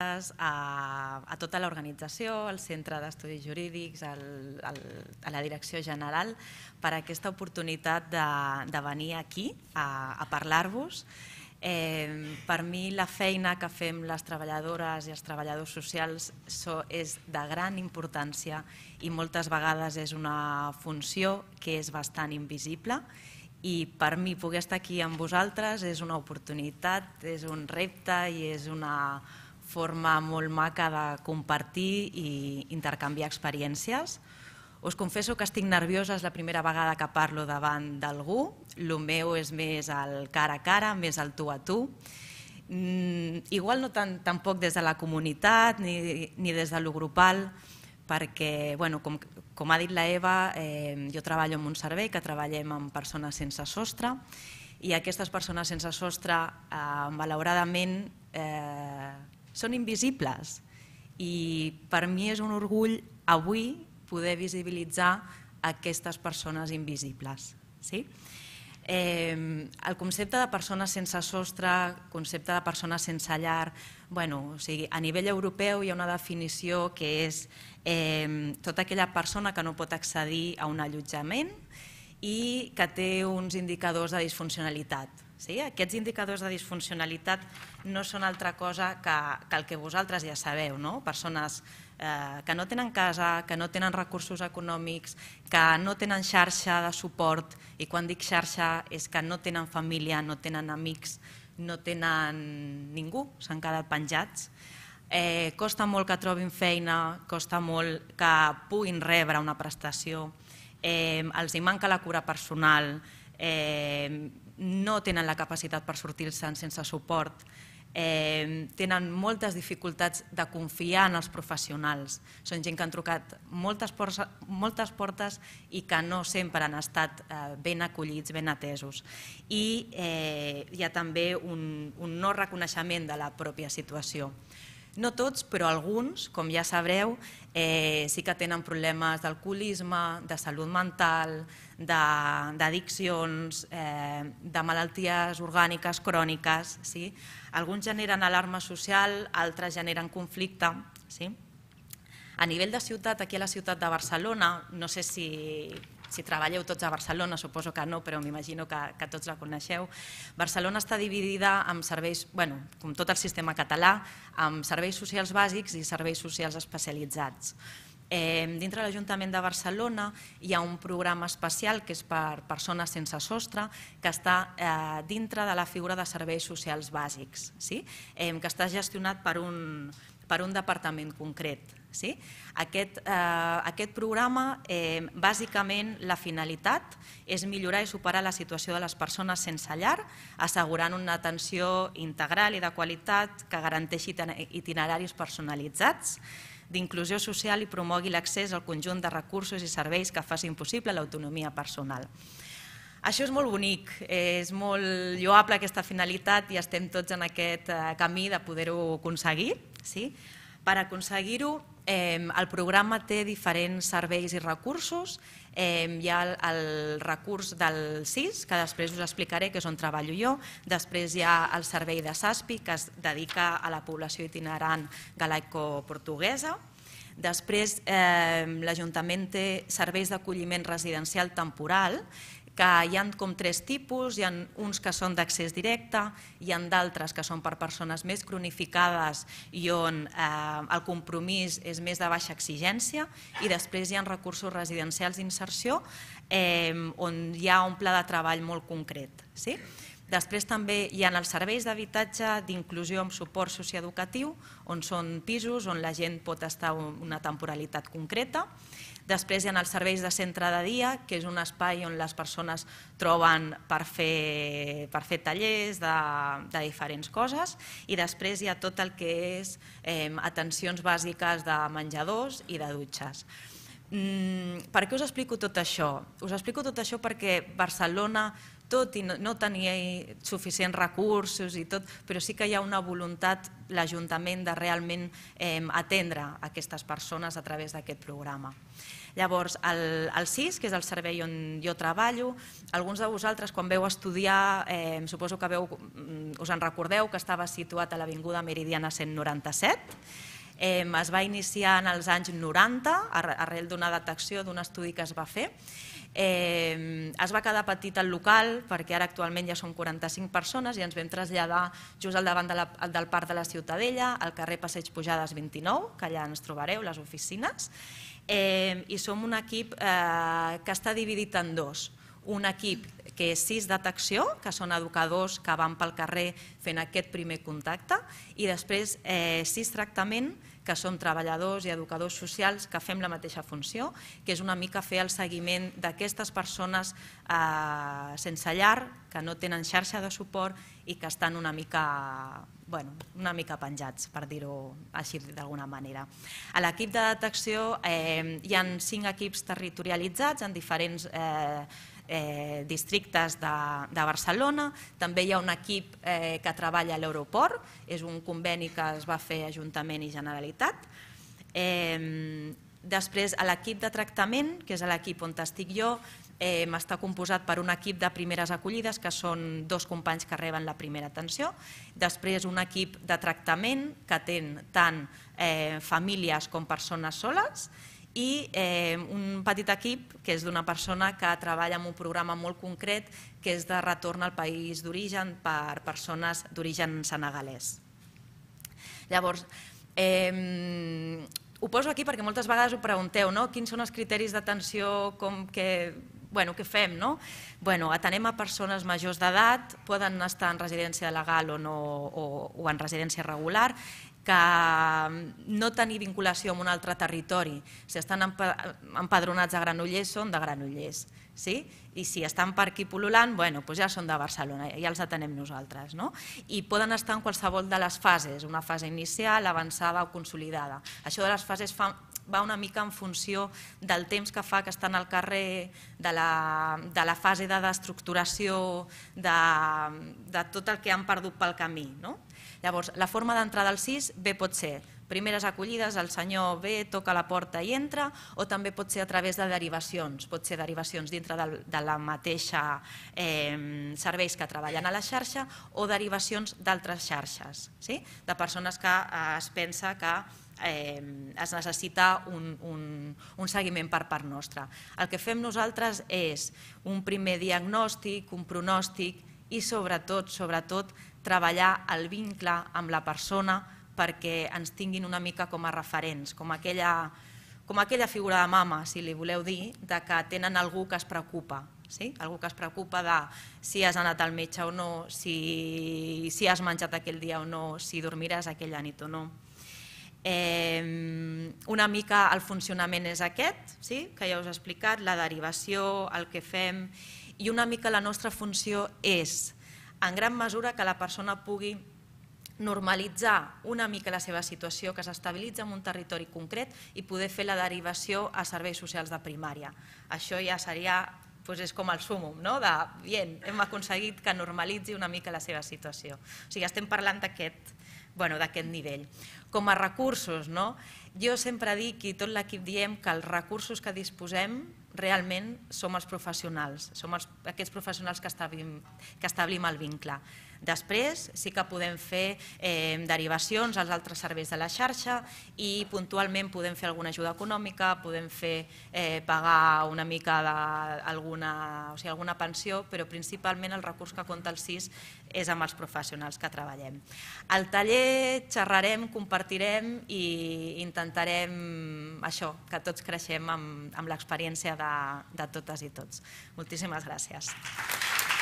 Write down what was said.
a, a tota l'organització, al Centre d'Estudis Jurídics, al, al, a la Direcció General, per aquesta oportunitat de, de venir aquí a, a parlar-vos. Eh, per mi la feina que fem les treballadores i els treballadors socials so, és de gran importància i moltes vegades és una funció que és bastant invisible i per mi poder estar aquí amb vosaltres és una oportunitat, és un repte i és una, forma molt maca de compartir i intercanviar experiències. Us confesso que estic nerviosa, és la primera vegada que parlo davant d'algú. Lo meu és més el cara a cara, més el tu a tu. Mm, igual no tan, tampoc des de la comunitat ni, ni des de lo grupal, perquè, bueno, com, com ha dit la Eva, eh, jo treballo en un servei que treballem amb persones sense sostre i aquestes persones sense sostre, eh, malauradament, eh, són invisibles. I per mi és un orgull avui poder visibilitzar aquestes persones invisibles. Sí? Eh, el concepte de persones sense sostre, concepte de persones sense llar, bueno, o sigui, a nivell europeu hi ha una definició que és eh, tota aquella persona que no pot accedir a un allotjament i que té uns indicadors de disfuncionalitat, Sí? Aquests indicadors de disfuncionalitat no són altra cosa que, que el que vosaltres ja sabeu, no? persones eh, que no tenen casa, que no tenen recursos econòmics, que no tenen xarxa de suport, i quan dic xarxa és que no tenen família, no tenen amics, no tenen ningú, s'han quedat penjats. Eh, costa molt que trobin feina, costa molt que puguin rebre una prestació, eh, els hi manca la cura personal, eh, no tenen la capacitat per sortir-se'n sense suport, eh, tenen moltes dificultats de confiar en els professionals. Són gent que han trucat moltes, moltes portes i que no sempre han estat eh, ben acollits, ben atesos. I eh, hi ha també un, un no reconeixement de la pròpia situació. No tots, però alguns, com ja sabreu, eh, sí que tenen problemes d'alcoholisme, de salut mental, d'addiccions, eh, de malalties orgàniques cròniques. Sí? Alguns generen alarma social, altres generen conflicte. Sí? A nivell de ciutat, aquí a la ciutat de Barcelona, no sé si si treballeu tots a Barcelona, suposo que no, però m'imagino que, que tots la coneixeu. Barcelona està dividida amb serveis, bueno, com tot el sistema català, amb serveis socials bàsics i serveis socials especialitzats. Eh, dintre de l'Ajuntament de Barcelona hi ha un programa especial que és per persones sense sostre que està eh, dintre de la figura de serveis socials bàsics, sí? eh, que està gestionat per un, per un departament concret. Sí? Aquest, eh, aquest programa, eh, bàsicament, la finalitat és millorar i superar la situació de les persones sense llar, assegurant una atenció integral i de qualitat que garanteixi itineraris personalitzats, d'inclusió social i promogui l'accés al conjunt de recursos i serveis que facin possible l'autonomia personal. Això és molt bonic, és molt lloable aquesta finalitat i estem tots en aquest eh, camí de poder-ho aconseguir. Sí? Per aconseguir-ho, el programa té diferents serveis i recursos. hi ha el, recurs del CIS, que després us explicaré, que és on treballo jo. Després hi ha el servei de SASPI, que es dedica a la població itinerant galaico-portuguesa. Després l'Ajuntament té serveis d'acolliment residencial temporal, que hi han com tres tipus, hi ha uns que són d'accés directe, hi han d'altres que són per persones més cronificades i on eh, el compromís és més de baixa exigència i després hi ha recursos residencials d'inserció eh, on hi ha un pla de treball molt concret. Sí? Després també hi ha els serveis d'habitatge d'inclusió amb suport socioeducatiu, on són pisos on la gent pot estar una temporalitat concreta, Després hi ha els serveis de centre de dia, que és un espai on les persones troben per fer, per fer tallers de, de diferents coses. I després hi ha tot el que és eh, atencions bàsiques de menjadors i de dutxes. Mm, per què us explico tot això? Us explico tot això perquè Barcelona tot i no, tenia suficients recursos i tot, però sí que hi ha una voluntat l'Ajuntament de realment eh, atendre aquestes persones a través d'aquest programa. Llavors, el, el CIS, que és el servei on jo treballo, alguns de vosaltres quan veu estudiar, eh, suposo que veu, mm, us en recordeu que estava situat a l'Avinguda Meridiana 197, eh, es va iniciar en els anys 90, arrel d'una detecció d'un estudi que es va fer, Eh, es va quedar petit el local perquè ara actualment ja som 45 persones i ens vam traslladar just al davant de la, del Parc de la Ciutadella, al carrer Passeig Pujades 29, que allà ens trobareu, les oficines, eh, i som un equip eh, que està dividit en dos un equip que és sis detecció, que són educadors que van pel carrer fent aquest primer contacte, i després eh, sis tractament, que són treballadors i educadors socials que fem la mateixa funció, que és una mica fer el seguiment d'aquestes persones eh, sense llar, que no tenen xarxa de suport i que estan una mica, bueno, una mica penjats, per dir-ho així d'alguna manera. A l'equip de detecció eh, hi ha cinc equips territorialitzats en diferents eh, eh, districtes de, de Barcelona. També hi ha un equip eh, que treballa a l'aeroport, és un conveni que es va fer Ajuntament i Generalitat. Eh, després, l'equip de tractament, que és l'equip on estic jo, eh, està composat per un equip de primeres acollides, que són dos companys que reben la primera atenció, després un equip de tractament que atén tant eh, famílies com persones soles, i eh, un petit equip que és d'una persona que treballa en un programa molt concret que és de retorn al país d'origen per persones d'origen senegalès. Llavors, eh, ho poso aquí perquè moltes vegades ho pregunteu, no? quins són els criteris d'atenció, com que, bueno, què fem? No? Bueno, atenem a persones majors d'edat, poden estar en residència legal o, no, o, o en residència regular, que mm, no tenir vinculació amb un altre territori. Si estan empadronats a Granollers, són de Granollers. Sí? I si estan per aquí pol·lulant, bueno, doncs ja són de Barcelona, ja els atenem nosaltres. No? I poden estar en qualsevol de les fases, una fase inicial, avançada o consolidada. Això de les fases fa va una mica en funció del temps que fa que estan al carrer, de la, de la fase de destructuració, de, de tot el que han perdut pel camí. No? Llavors, la forma d'entrar del CIS bé pot ser primeres acollides, el senyor ve, toca la porta i entra, o també pot ser a través de derivacions, pot ser derivacions dintre de, de la mateixa eh, serveis que treballen a la xarxa o derivacions d'altres xarxes, sí? de persones que eh, es pensa que eh, es necessita un, un, un seguiment per part nostra. El que fem nosaltres és un primer diagnòstic, un pronòstic i sobretot, sobretot, treballar el vincle amb la persona perquè ens tinguin una mica com a referents, com aquella, com aquella figura de mama, si li voleu dir, de que tenen algú que es preocupa, sí? algú que es preocupa de si has anat al metge o no, si, si has menjat aquell dia o no, si dormiràs aquella nit o no. Eh, una mica el funcionament és aquest, sí? que ja us he explicat, la derivació, el que fem, i una mica la nostra funció és, en gran mesura, que la persona pugui normalitzar una mica la seva situació, que s'estabilitza en un territori concret i poder fer la derivació a serveis socials de primària. Això ja seria doncs és com el sumum, no? de bien, hem aconseguit que normalitzi una mica la seva situació. O sigui, estem parlant d'aquest bueno, d'aquest nivell. Com a recursos, no? jo sempre dic i tot l'equip diem que els recursos que disposem realment som els professionals, som els, aquests professionals que establim, que establim el vincle. Després sí que podem fer eh, derivacions als altres serveis de la xarxa i puntualment podem fer alguna ajuda econòmica, podem fer eh, pagar una mica de, alguna, o sigui, alguna pensió, però principalment el recurs que compta el CIS és amb els professionals que treballem. Al taller xerrarem, compartirem i intentarem això, que tots creixem amb, amb l'experiència de, de totes i tots. Moltíssimes gràcies. Gràcies.